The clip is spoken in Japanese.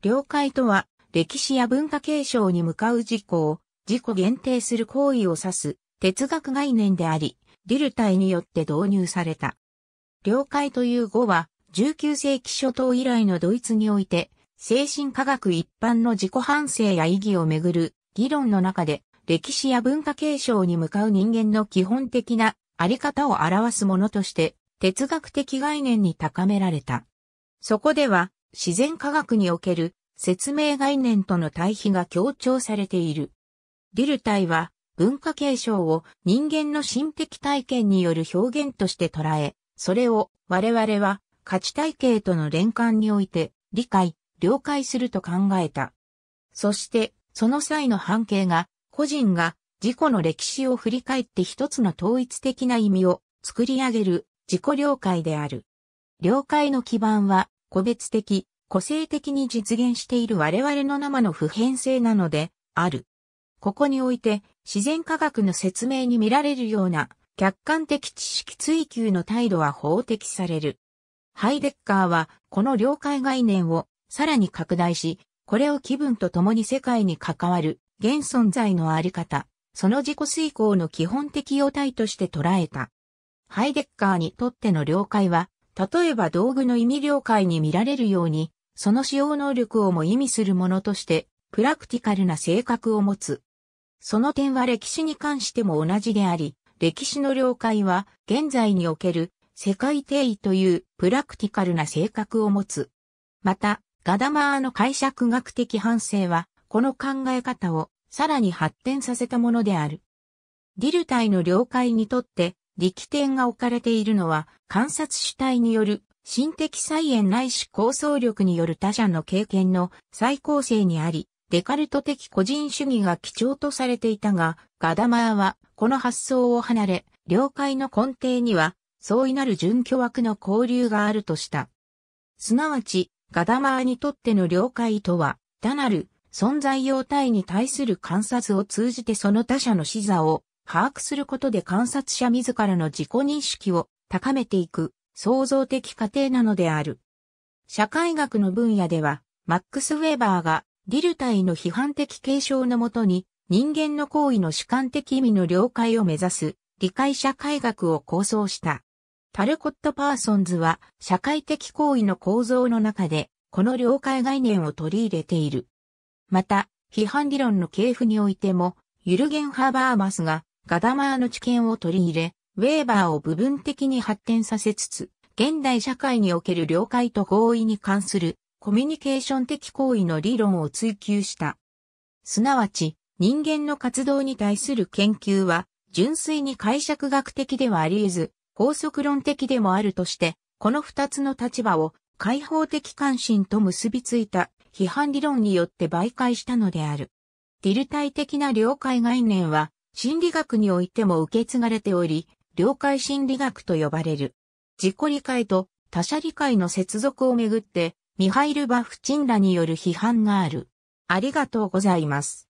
了解とは、歴史や文化継承に向かう事項を、自己限定する行為を指す、哲学概念であり、ディルタイによって導入された。了解という語は、19世紀初頭以来のドイツにおいて、精神科学一般の自己反省や意義をめぐる議論の中で、歴史や文化継承に向かう人間の基本的なあり方を表すものとして、哲学的概念に高められた。そこでは、自然科学における説明概念との対比が強調されている。ディルタイは文化継承を人間の心的体験による表現として捉え、それを我々は価値体系との連関において理解、了解すると考えた。そしてその際の半径が個人が自己の歴史を振り返って一つの統一的な意味を作り上げる自己了解である。了解の基盤は個別的、個性的に実現している我々の生の普遍性なので、ある。ここにおいて、自然科学の説明に見られるような、客観的知識追求の態度は法的される。ハイデッカーは、この了解概念を、さらに拡大し、これを気分と共に世界に関わる、現存在のあり方、その自己遂行の基本的要態として捉えた。ハイデッカーにとっての了解は、例えば道具の意味了解に見られるように、その使用能力をも意味するものとして、プラクティカルな性格を持つ。その点は歴史に関しても同じであり、歴史の了解は現在における世界定位というプラクティカルな性格を持つ。また、ガダマーの解釈学的反省は、この考え方をさらに発展させたものである。ディルタイの了解にとって、力点が置かれているのは、観察主体による、心的再演ないし構想力による他者の経験の再構成にあり、デカルト的個人主義が基調とされていたが、ガダマーは、この発想を離れ、了解の根底には、相違なる準巨悪の交流があるとした。すなわち、ガダマーにとっての了解とは、単なる存在様態に対する観察を通じてその他者の視座を把握することで観察者自らの自己認識を高めていく創造的過程なのである。社会学の分野では、マックス・ウェーバーがディルタイの批判的継承のもとに人間の行為の主観的意味の了解を目指す理解社会学を構想した。タルコット・パーソンズは社会的行為の構造の中でこの了解概念を取り入れている。また、批判理論の系譜においても、ユルゲン・ハーバーマスがガダマーの知見を取り入れ、ウェーバーを部分的に発展させつつ、現代社会における了解と合意に関するコミュニケーション的行為の理論を追求した。すなわち、人間の活動に対する研究は、純粋に解釈学的ではあり得ず、法則論的でもあるとして、この二つの立場を開放的関心と結びついた批判理論によって媒介したのである。ディルタイ的な了解概念は、心理学においても受け継がれており、了解心理学と呼ばれる。自己理解と他者理解の接続をめぐって、ミハイル・バフチンらによる批判がある。ありがとうございます。